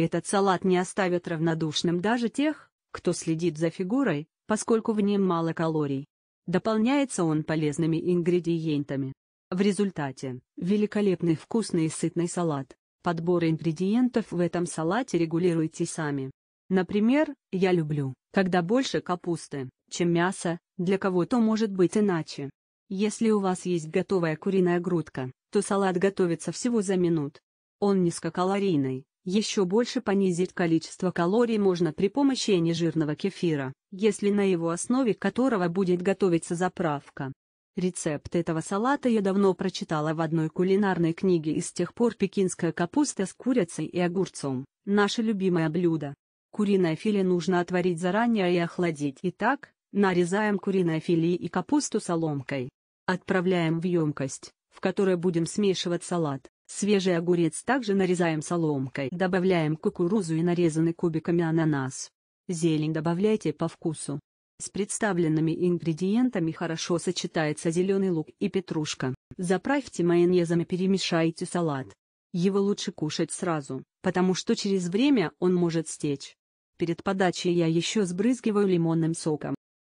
Этот салат не оставит равнодушным даже тех, кто следит за фигурой, поскольку в нем мало калорий. Дополняется он полезными ингредиентами. В результате, великолепный вкусный и сытный салат. Подбор ингредиентов в этом салате регулируйте сами. Например, я люблю, когда больше капусты, чем мяса, для кого-то может быть иначе. Если у вас есть готовая куриная грудка, то салат готовится всего за минут. Он низкокалорийный, еще больше понизить количество калорий можно при помощи нежирного кефира, если на его основе которого будет готовиться заправка. Рецепт этого салата я давно прочитала в одной кулинарной книге и с тех пор пекинская капуста с курицей и огурцом – наше любимое блюдо. Куриное филе нужно отварить заранее и охладить. Итак, нарезаем куриное филе и капусту соломкой. Отправляем в емкость, в которой будем смешивать салат. Свежий огурец также нарезаем соломкой. Добавляем кукурузу и нарезанный кубиками ананас. Зелень добавляйте по вкусу. С представленными ингредиентами хорошо сочетается зеленый лук и петрушка. Заправьте майонезом и перемешайте салат. Его лучше кушать сразу, потому что через время он может стечь. Перед подачей я еще сбрызгиваю лимонным соком.